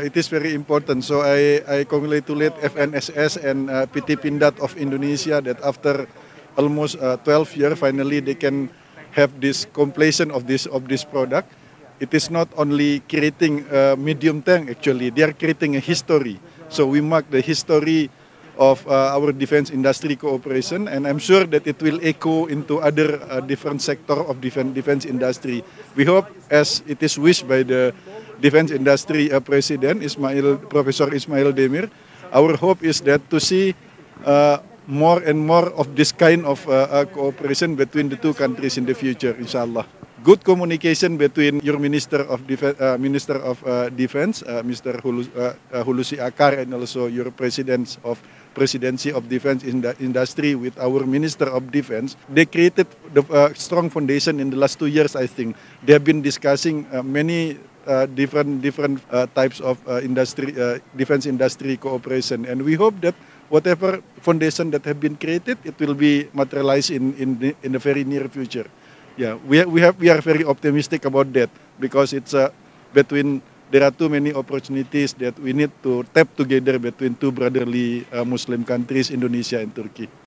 it is very important. So I, I congratulate FNSS and uh, PT Pindad of Indonesia that after almost uh, 12 years, finally they can have this completion of this of this product. It is not only creating a medium tank actually, they are creating a history. So we mark the history of uh, our defense industry cooperation and I'm sure that it will echo into other uh, different sector of defense, defense industry. We hope as it is wished by the defense industry uh, president, Ismail, Professor Ismail Demir. Our hope is that to see uh, more and more of this kind of uh, uh cooperation between the two countries in the future, inshallah. Good communication between your Minister of, uh, Minister of uh, Defense, Mr. Hulusi Akar, and also your President of Presidency of Defense in the Industry with our Minister of Defense. They created the strong foundation in the last two years, I think. They have been discussing many uh, different different uh, types of uh, industry uh, defense industry cooperation and we hope that whatever foundation that have been created it will be materialized in in the, in the very near future yeah we we have we are very optimistic about that because it's a uh, between there are too many opportunities that we need to tap together between two brotherly Muslim countries Indonesia and Turkey